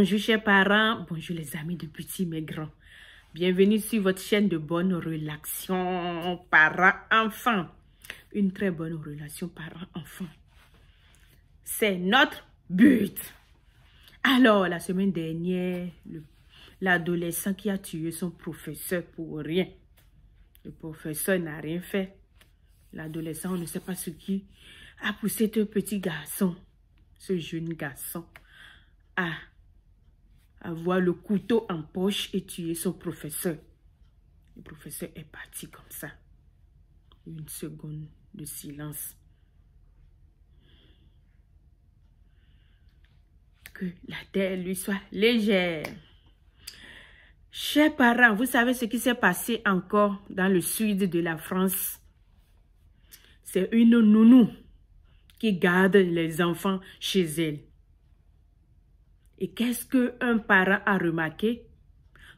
Bonjour chers parents, bonjour les amis de petits mais grands. Bienvenue sur votre chaîne de bonnes relations parents-enfants. Une très bonne relation parents-enfants. C'est notre but. Alors, la semaine dernière, l'adolescent qui a tué son professeur pour rien. Le professeur n'a rien fait. L'adolescent, on ne sait pas ce qui a poussé ce petit garçon, ce jeune garçon, à avoir le couteau en poche et tuer son professeur. Le professeur est parti comme ça. Une seconde de silence. Que la terre lui soit légère. Chers parents, vous savez ce qui s'est passé encore dans le sud de la France. C'est une nounou qui garde les enfants chez elle. Et qu'est-ce qu'un parent a remarqué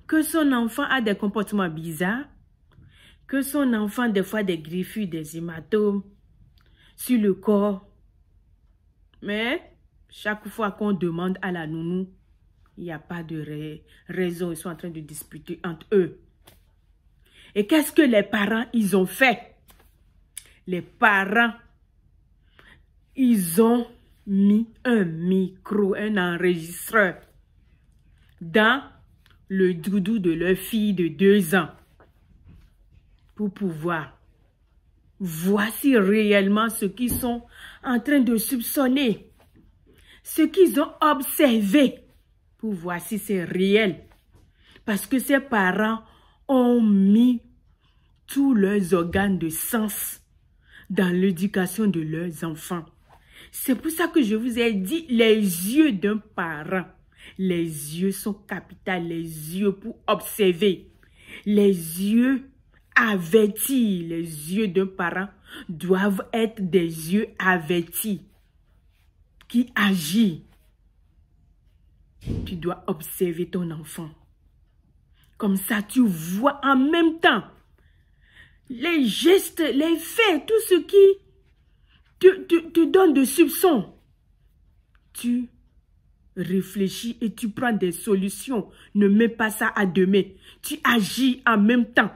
Que son enfant a des comportements bizarres, que son enfant des fois des griffures, des hématomes sur le corps. Mais chaque fois qu'on demande à la nounou, il n'y a pas de raison. Ils sont en train de disputer entre eux. Et qu'est-ce que les parents, ils ont fait? Les parents, ils ont mis un micro, un enregistreur dans le doudou de leur fille de deux ans pour pouvoir si réellement ce qu'ils sont en train de soupçonner, ce qu'ils ont observé pour voir si c'est réel. Parce que ces parents ont mis tous leurs organes de sens dans l'éducation de leurs enfants. C'est pour ça que je vous ai dit les yeux d'un parent. Les yeux sont capitales, les yeux pour observer. Les yeux avertis, les yeux d'un parent doivent être des yeux avertis qui agit. Tu dois observer ton enfant. Comme ça, tu vois en même temps les gestes, les faits, tout ce qui tu donnes des soupçons. Tu réfléchis et tu prends des solutions. Ne mets pas ça à demain. Tu agis en même temps.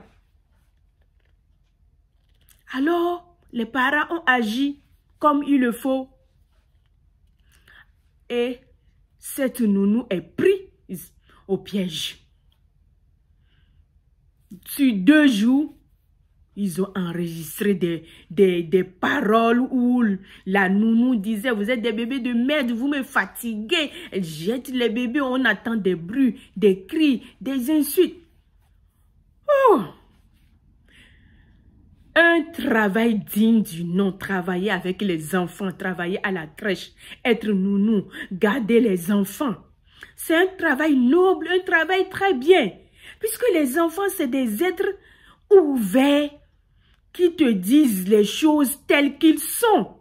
Alors, les parents ont agi comme il le faut. Et cette nounou est prise au piège. Sur deux jours, ils ont enregistré des, des, paroles où la nounou disait, vous êtes des bébés de merde, vous me fatiguez. jette les bébés, on attend des bruits, des cris, des insultes. Oh! Un travail digne du nom, travailler avec les enfants, travailler à la crèche, être nounou, garder les enfants. C'est un travail noble, un travail très bien. Puisque les enfants, c'est des êtres ouverts qui te disent les choses telles qu'ils sont.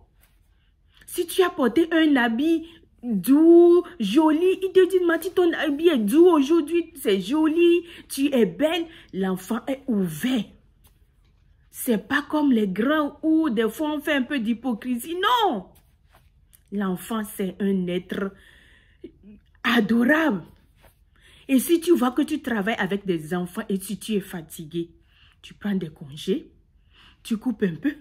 Si tu as porté un habit doux, joli, il te dit, Mati, ton habit est doux aujourd'hui, c'est joli, tu es belle. L'enfant est ouvert. C'est pas comme les grands où des fois on fait un peu d'hypocrisie. Non! L'enfant, c'est un être adorable. Et si tu vois que tu travailles avec des enfants et si tu es fatigué, tu prends des congés, tu coupes un peu.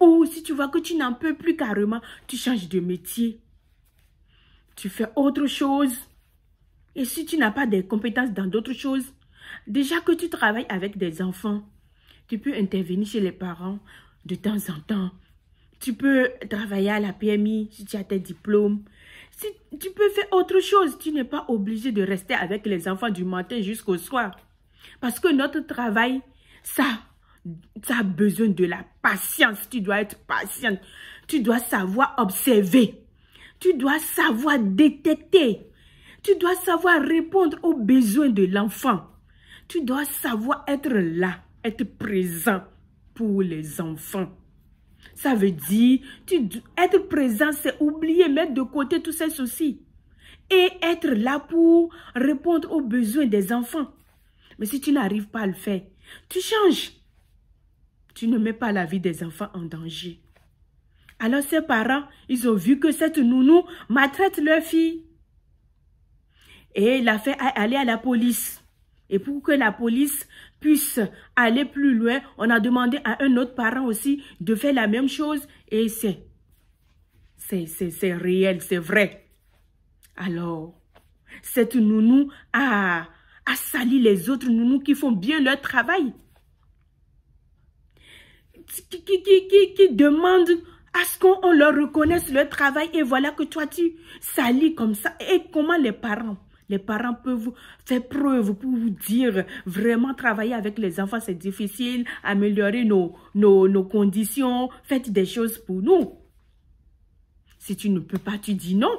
Ou si tu vois que tu n'en peux plus carrément, tu changes de métier. Tu fais autre chose. Et si tu n'as pas des compétences dans d'autres choses, déjà que tu travailles avec des enfants, tu peux intervenir chez les parents de temps en temps. Tu peux travailler à la PMI si tu as tes diplômes. Si tu peux faire autre chose. Tu n'es pas obligé de rester avec les enfants du matin jusqu'au soir. Parce que notre travail, ça tu as besoin de la patience. Tu dois être patiente. Tu dois savoir observer. Tu dois savoir détecter. Tu dois savoir répondre aux besoins de l'enfant. Tu dois savoir être là, être présent pour les enfants. Ça veut dire, tu, être présent, c'est oublier, mettre de côté tous ces soucis. Et être là pour répondre aux besoins des enfants. Mais si tu n'arrives pas à le faire, tu changes tu ne mets pas la vie des enfants en danger. Alors ses parents, ils ont vu que cette nounou maltraite leur fille. Et il a fait aller à la police. Et pour que la police puisse aller plus loin, on a demandé à un autre parent aussi de faire la même chose. Et c'est réel, c'est vrai. Alors, cette nounou a, a sali les autres nounous qui font bien leur travail qui, qui, demandent à ce qu'on leur reconnaisse leur travail et voilà que toi tu salis comme ça. Et comment les parents les parents peuvent faire preuve pour vous dire vraiment travailler avec les enfants, c'est difficile, améliorer nos, nos, conditions, faites des choses pour nous. Si tu ne peux pas, tu dis non.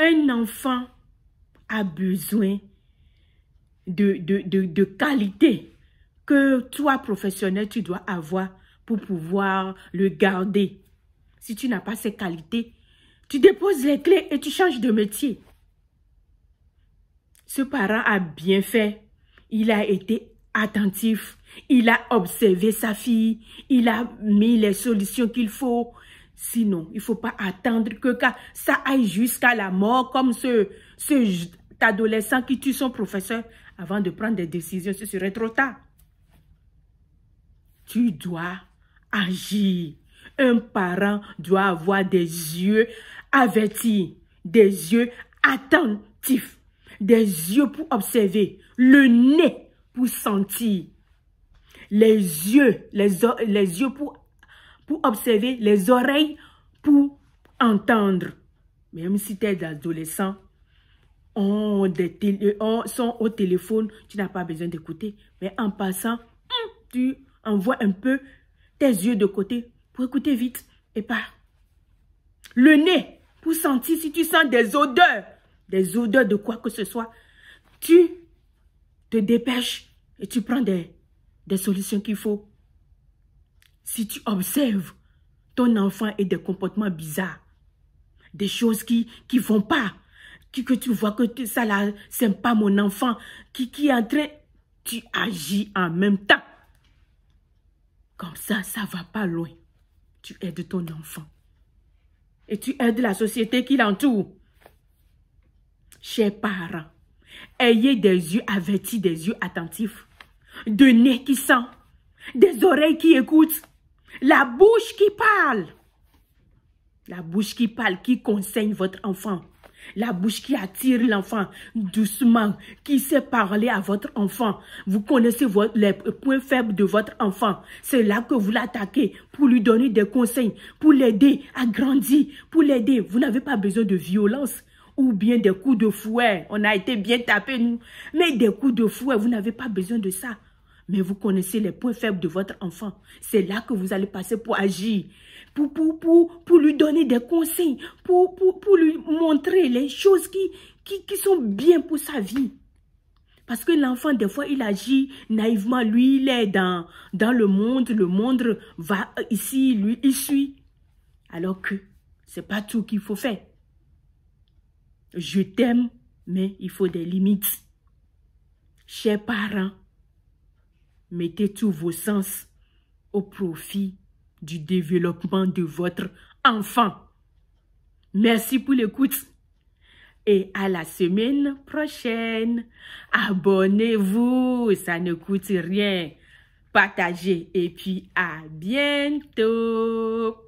Un enfant a besoin de, de, de, de qualité que toi, professionnel, tu dois avoir pour pouvoir le garder. Si tu n'as pas ces qualités, tu déposes les clés et tu changes de métier. Ce parent a bien fait. Il a été attentif. Il a observé sa fille. Il a mis les solutions qu'il faut. Sinon, il ne faut pas attendre que ça aille jusqu'à la mort comme ce, ce adolescent qui tue son professeur avant de prendre des décisions. Ce serait trop tard tu dois agir. Un parent doit avoir des yeux avertis, des yeux attentifs, des yeux pour observer, le nez pour sentir, les yeux, les, les yeux pour, pour observer, les oreilles pour entendre. Même si tu es adolescent, on, on sont au téléphone, tu n'as pas besoin d'écouter. Mais en passant, hmm, tu envoie un peu tes yeux de côté pour écouter vite et pas Le nez, pour sentir si tu sens des odeurs, des odeurs de quoi que ce soit, tu te dépêches et tu prends des, des solutions qu'il faut. Si tu observes ton enfant et des comportements bizarres, des choses qui ne vont pas, qui, que tu vois que ça là, c'est pas mon enfant, qui, qui est en train, tu agis en même temps. Comme ça, ça va pas loin. Tu aides ton enfant. Et tu aides la société qui l'entoure. Chers parents, ayez des yeux avertis, des yeux attentifs. des nez qui sent, des oreilles qui écoutent, la bouche qui parle. La bouche qui parle, qui conseille votre enfant. La bouche qui attire l'enfant doucement, qui sait parler à votre enfant. Vous connaissez votre, les points faibles de votre enfant. C'est là que vous l'attaquez pour lui donner des conseils, pour l'aider à grandir, pour l'aider. Vous n'avez pas besoin de violence ou bien des coups de fouet. On a été bien tapé, nous. Mais des coups de fouet, vous n'avez pas besoin de ça. Mais vous connaissez les points faibles de votre enfant. C'est là que vous allez passer pour agir, pour, pour, pour, pour lui donner des conseils, pour, pour, pour lui montrer les choses qui, qui, qui sont bien pour sa vie. Parce que l'enfant, des fois, il agit naïvement. Lui, il est dans, dans le monde. Le monde va ici, lui, il suit. Alors que ce n'est pas tout qu'il faut faire. Je t'aime, mais il faut des limites. Chers parents, Mettez tous vos sens au profit du développement de votre enfant. Merci pour l'écoute et à la semaine prochaine. Abonnez-vous, ça ne coûte rien. Partagez et puis à bientôt.